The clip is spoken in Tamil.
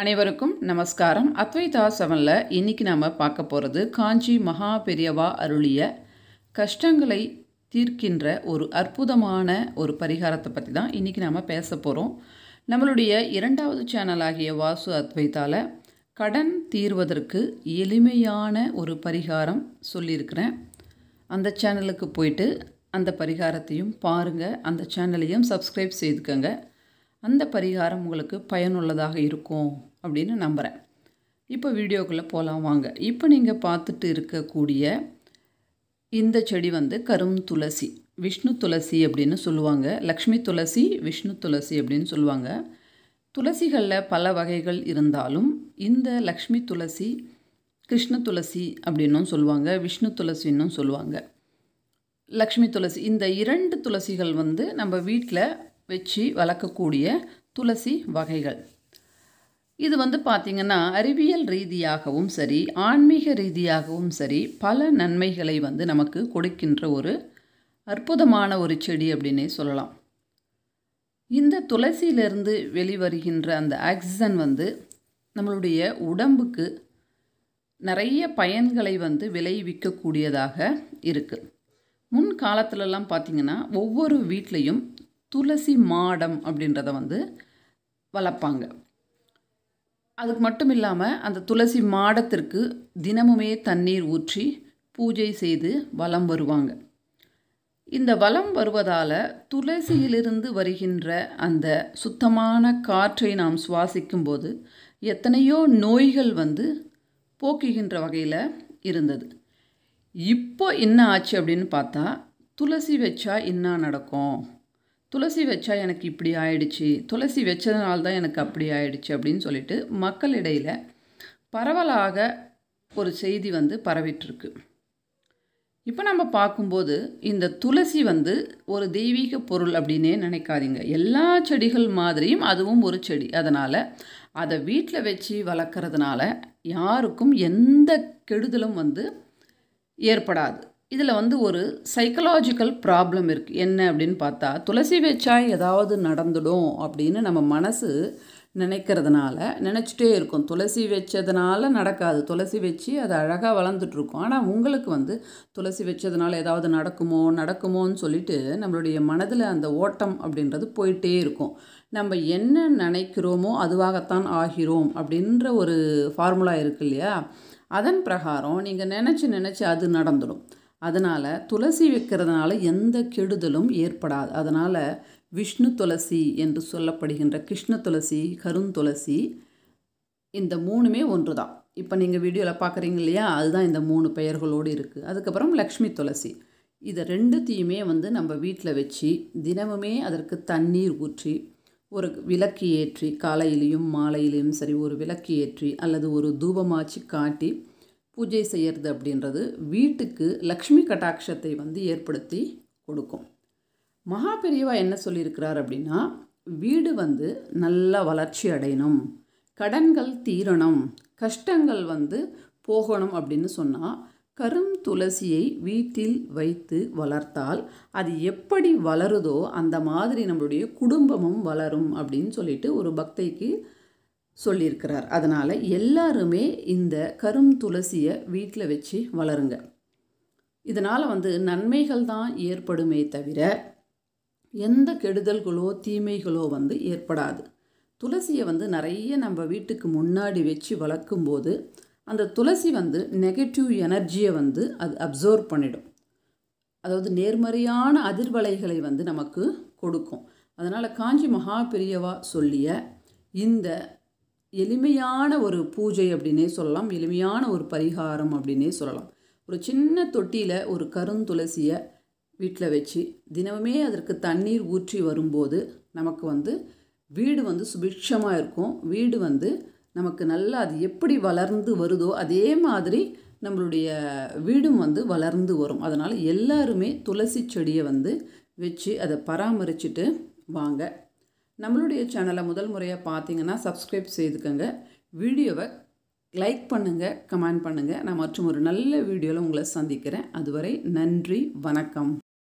அனைவருக்கும் நமஸ்காரம் அத்வைதா செவனில் இன்றைக்கி நாம் பார்க்க போகிறது காஞ்சி மகா பெரியவா அருளிய கஷ்டங்களை தீர்க்கின்ற ஒரு அற்புதமான ஒரு பரிகாரத்தை பற்றி தான் இன்றைக்கி நாம் பேச போகிறோம் நம்மளுடைய இரண்டாவது சேனலாகிய வாசு அத்வைத்தாவில் கடன் தீர்வதற்கு எளிமையான ஒரு பரிகாரம் சொல்லியிருக்கிறேன் அந்த சேனலுக்கு போயிட்டு அந்த பரிகாரத்தையும் பாருங்கள் அந்த சேனலையும் சப்ஸ்கிரைப் செய்துக்கோங்க அந்த பரிகாரம் உங்களுக்கு பயனுள்ளதாக இருக்கும் அப்படின்னு நம்புகிறேன் இப்போ வீடியோக்குள்ளே போகலாம் வாங்க இப்போ நீங்கள் பார்த்துட்டு இருக்கக்கூடிய இந்த செடி வந்து கரும் துளசி விஷ்ணு துளசி அப்படின்னு சொல்லுவாங்க லக்ஷ்மி துளசி விஷ்ணு துளசி அப்படின்னு சொல்லுவாங்க துளசிகளில் பல வகைகள் இருந்தாலும் இந்த லக்ஷ்மி துளசி கிருஷ்ண துளசி அப்படின்னும் சொல்லுவாங்க விஷ்ணு துளசின்னும் சொல்லுவாங்க லக்ஷ்மி துளசி இந்த இரண்டு துளசிகள் வந்து நம்ம வீட்டில் வச்சு வளர்க்கக்கூடிய துளசி வகைகள் இது வந்து பார்த்திங்கன்னா அறிவியல் ரீதியாகவும் சரி ஆன்மீக ரீதியாகவும் சரி பல நன்மைகளை வந்து நமக்கு கொடுக்கின்ற ஒரு அற்புதமான ஒரு செடி அப்படின்னே சொல்லலாம் இந்த துளசியிலிருந்து வெளிவருகின்ற அந்த ஆக்சிஜன் வந்து நம்மளுடைய உடம்புக்கு நிறைய பயன்களை வந்து விளைவிக்கக்கூடியதாக இருக்குது முன் காலத்துலலாம் பார்த்திங்கன்னா ஒவ்வொரு வீட்லேயும் துளசி மாடம் அப்படின்றத வந்து வளர்ப்பாங்க அதுக்கு மட்டும் இல்லாமல் அந்த துளசி மாடத்திற்கு தினமுமே தண்ணீர் ஊற்றி பூஜை செய்து வலம் வருவாங்க இந்த வலம் வருவதால் துளசியிலிருந்து வருகின்ற அந்த சுத்தமான காற்றை நாம் சுவாசிக்கும்போது எத்தனையோ நோய்கள் வந்து போக்குகின்ற வகையில் இருந்தது இப்போ என்ன ஆச்சு அப்படின்னு பார்த்தா துளசி வச்சா என்ன நடக்கும் துளசி வச்சா எனக்கு இப்படி ஆயிடுச்சு துளசி வச்சதுனால தான் எனக்கு அப்படி ஆயிடுச்சு அப்படின்னு சொல்லிட்டு மக்களிடையில் பரவலாக ஒரு செய்தி வந்து பரவிட்டுருக்கு இப்போ நம்ம பார்க்கும்போது இந்த துளசி வந்து ஒரு தெய்வீக பொருள் அப்படின்னே நினைக்காதீங்க எல்லா செடிகள் மாதிரியும் அதுவும் ஒரு செடி அதனால் அதை வீட்டில் வச்சு வளர்க்குறதுனால யாருக்கும் எந்த கெடுதலும் வந்து ஏற்படாது இதில் வந்து ஒரு சைக்கலாஜிக்கல் ப்ராப்ளம் இருக்குது என்ன அப்படின்னு பார்த்தா துளசி வச்சா ஏதாவது நடந்துடும் அப்படின்னு நம்ம மனசு நினைக்கிறதுனால நினச்சிட்டே இருக்கும் துளசி வச்சதுனால நடக்காது துளசி வச்சு அது அழகாக வளர்ந்துட்டுருக்கும் ஆனால் உங்களுக்கு வந்து துளசி வச்சதுனால ஏதாவது நடக்குமோ நடக்குமோன்னு சொல்லிட்டு நம்மளுடைய மனதில் அந்த ஓட்டம் அப்படின்றது போயிட்டே இருக்கும் நம்ம என்ன நினைக்கிறோமோ அதுவாகத்தான் ஆகிறோம் அப்படின்ற ஒரு ஃபார்முலா இருக்கு இல்லையா அதன் பிரகாரம் நீங்கள் நினச்சி நினச்சி அது நடந்துடும் அதனால் துளசி வைக்கிறதுனால எந்த கெடுதலும் ஏற்படாது அதனால் விஷ்ணு துளசி என்று சொல்லப்படுகின்ற கிருஷ்ண துளசி கருந்துளசி இந்த மூணுமே ஒன்று தான் இப்போ நீங்கள் வீடியோவில் பார்க்குறீங்க இல்லையா அதுதான் இந்த மூணு பெயர்களோடு இருக்குது அதுக்கப்புறம் லக்ஷ்மி துளசி இதை ரெண்டுத்தையுமே வந்து நம்ம வீட்டில் வச்சு தினமுமே அதற்கு தண்ணீர் ஊற்றி ஒரு விளக்கு ஏற்றி காலையிலையும் மாலையிலையும் சரி ஒரு விளக்கு ஏற்றி அல்லது ஒரு தூபமாச்சு காட்டி பூஜை செய்கிறது அப்படின்றது வீட்டுக்கு லக்ஷ்மி கட்டாட்சத்தை வந்து ஏற்படுத்தி கொடுக்கும் மகா பெரியவா என்ன சொல்லியிருக்கிறார் அப்படின்னா வீடு வந்து நல்லா வளர்ச்சி அடையணும் கடன்கள் தீரணும் கஷ்டங்கள் வந்து போகணும் அப்படின்னு சொன்னால் கரும் துளசியை வீட்டில் வைத்து வளர்த்தால் அது எப்படி வளருதோ அந்த மாதிரி நம்மளுடைய குடும்பமும் வளரும் அப்படின்னு சொல்லிட்டு ஒரு பக்தைக்கு சொல்லியிருக்கிறார் அதனால் எல்லாருமே இந்த கரும் துளசியை வீட்டில் வச்சு வளருங்க இதனால் வந்து நன்மைகள் தான் ஏற்படுமே தவிர எந்த கெடுதல்களோ தீமைகளோ வந்து ஏற்படாது துளசியை வந்து நிறைய நம்ம வீட்டுக்கு முன்னாடி வச்சு வளர்க்கும்போது அந்த துளசி வந்து நெகட்டிவ் எனர்ஜியை வந்து அது அப்சர்வ் பண்ணிடும் அதாவது நேர்மறையான அதிர்வலைகளை வந்து நமக்கு கொடுக்கும் அதனால் காஞ்சி மகா பெரியவா சொல்லிய இந்த எளிமையான ஒரு பூஜை அப்படின்னே சொல்லலாம் எளிமையான ஒரு பரிகாரம் அப்படின்னே சொல்லலாம் ஒரு சின்ன தொட்டியில் ஒரு கருந்துளசியை வீட்டில் வச்சு தினமுமே அதற்கு தண்ணீர் ஊற்றி வரும்போது நமக்கு வந்து வீடு வந்து சுபிக்ஷமாக இருக்கும் வீடு வந்து நமக்கு நல்லா அது எப்படி வளர்ந்து வருதோ அதே மாதிரி நம்மளுடைய வீடும் வந்து வளர்ந்து வரும் அதனால் எல்லாருமே துளசி செடியை வந்து வச்சு அதை பராமரிச்சுட்டு வாங்க நம்மளுடைய சேனலை முதல் முறையாக பார்த்தீங்கன்னா சப்ஸ்கிரைப் செய்துக்கோங்க வீடியோவை லைக் பண்ணுங்கள் கமெண்ட் பண்ணுங்கள் நான் மற்றும் ஒரு நல்ல வீடியோவில் உங்களை சந்திக்கிறேன் அதுவரை நன்றி வணக்கம்